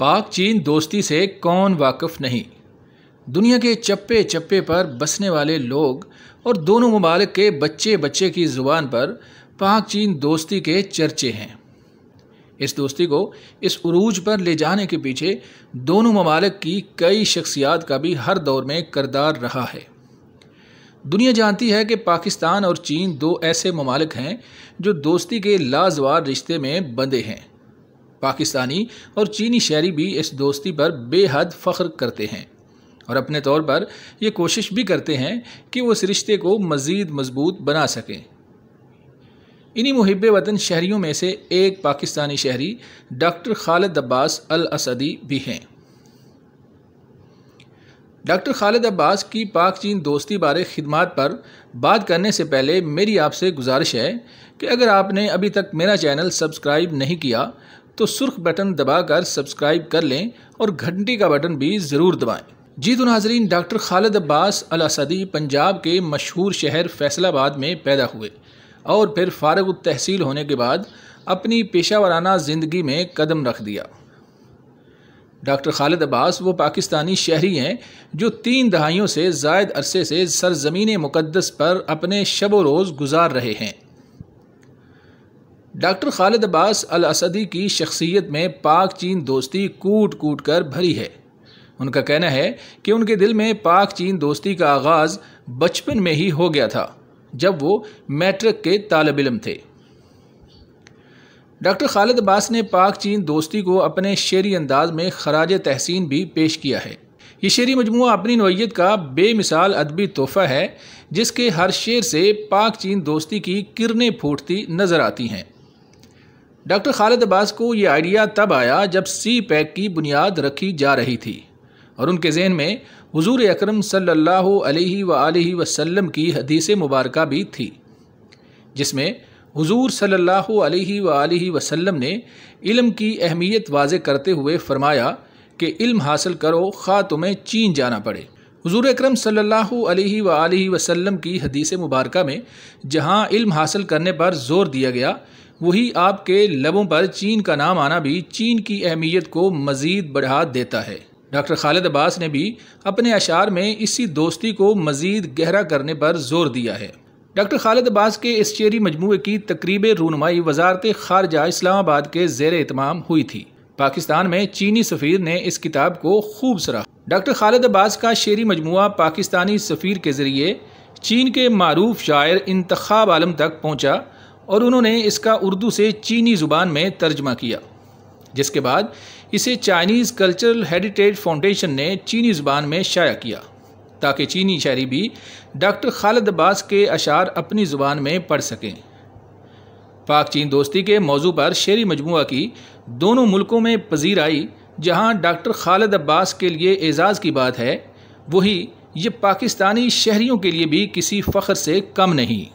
पाक चीन दोस्ती से कौन वाकफ़ नहीं दुनिया के चप्पे चप्पे पर बसने वाले लोग और दोनों ममालिक के बच्चे बच्चे की ज़ुबान पर पाक चीन दोस्ती के चर्चे हैं इस दोस्ती को इस उरूज पर ले जाने के पीछे दोनों ममालिक की कई शख्सियात का भी हर दौर में करदार रहा है दुनिया जानती है कि पाकिस्तान और चीन दो ऐसे ममालिक हैं जो दोस्ती के लाजवार रिश्ते में बंधे हैं पाकिस्तानी और चीनी शहरी भी इस दोस्ती पर बेहद फ़ख्र करते हैं और अपने तौर पर ये कोशिश भी करते हैं कि वो इस रिश्ते को मज़ीद मजबूत बना सकें इन्हीं मुहब वतन शहरीों में से एक पाकिस्तानी शहरी डॉक्टर खालिद अब्बास अल असदी भी हैं डॉक्टर खालिद अब्बास की पाक चीन दोस्ती बारे खिदमत पर बात करने से पहले मेरी आपसे गुजारिश है कि अगर आपने अभी तक मेरा चैनल सब्सक्राइब नहीं किया तो सुर्ख बटन दबाकर सब्सक्राइब कर लें और घंटी का बटन भी ज़रूर दबाएं जी तो नाजरीन डॉक्टर खालिद अब्बास अलासदी पंजाब के मशहूर शहर फैसलाबाद में पैदा हुए और फिर फारग तहसील होने के बाद अपनी पेशा वराना ज़िंदगी में कदम रख दिया डॉक्टर खालिद अब्बास वो पाकिस्तानी शहरी हैं जो तीन दहाइयों से जायद अरसे से सरजमीन मुक़दस पर अपने शब रोज़ गुजार रहे हैं डॉक्टर खालिद अब्बास अल असदी की शख्सियत में पाक चीन दोस्ती कूट कूट कर भरी है उनका कहना है कि उनके दिल में पाक चीन दोस्ती का आगाज़ बचपन में ही हो गया था जब वो मैट्रिक के तालब इलम थे डॉक्टर खालिद अब्बास ने पाक चीन दोस्ती को अपने शेरी अंदाज में खराज तहसीन भी पेश किया है ये शेरी मजमू अपनी नोयत का बेमिसाल अदबी तोहफ़ा है जिसके हर शेर से पाक चीन दोस्ती की किरणें फूटती नज़र आती हैं डॉक्टर खालिद अब्बास को ये आइडिया तब आया जब सी पैक की बुनियाद रखी जा रही थी और उनके जहन में हुजूर अकरम सल्लल्लाहु अलैहि सल्ला वसल्लम की हदीस मुबारक भी थी जिसमें हुजूर सल्लल्लाहु अलैहि वसल्लम ने इल्म की अहमियत वाज करते हुए फरमाया कि इल्म हासिल करो खा तुम्हें चीन जाना पड़े हुजूर अकरम सल्लल्लाहु अलैहि की हदीस मुबारक में जहाँ इल्म हासिल करने पर जोर दिया गया वही आपके लबों पर चीन का नाम आना भी चीन की अहमियत को मज़ीद बढ़ा देता है डॉक्टर खालिद अब्बास ने भी अपने अशार में इसी दोस्ती को मज़ीद गहरा करने पर जोर दिया है डॉक्टर खालिद अब्बास के इस शेरी मजमू की तकरीब रूनमाई वजारत खारजा इस्लामाबाद के जेर अहतमाम हुई थी पाकिस्तान में चीनी सफ़ीर ने इस किताब को खूब सराहा डॉक्टर खालिद अब्बास का शेरी मजमू पाकिस्तानी सफ़ीर के ज़रिए चीन के मरूफ शायर इंतखाब आलम तक पहुँचा और उन्होंने इसका उर्दू से चीनी ज़ुबान में तर्जमा किया जिसके बाद इसे चाइनीज़ कल्चरल हेरिटेज फाउंडेशन ने चीनी ज़ुबान में शाया किया ताकि चीनी शायरी भी डॉक्टर खालिद अब्बास के अशार अपनी ज़ुबान में पढ़ सकें पाक चीन दोस्ती के मौजू पर शेरी मजमू की दोनों मुल्कों में पजीर आई जहाँ डॉक्टर खालिद अब्बास के लिए एजाज़ की बात है वही ये पाकिस्तानी शहरीों के लिए भी किसी फ़ख्र से कम नहीं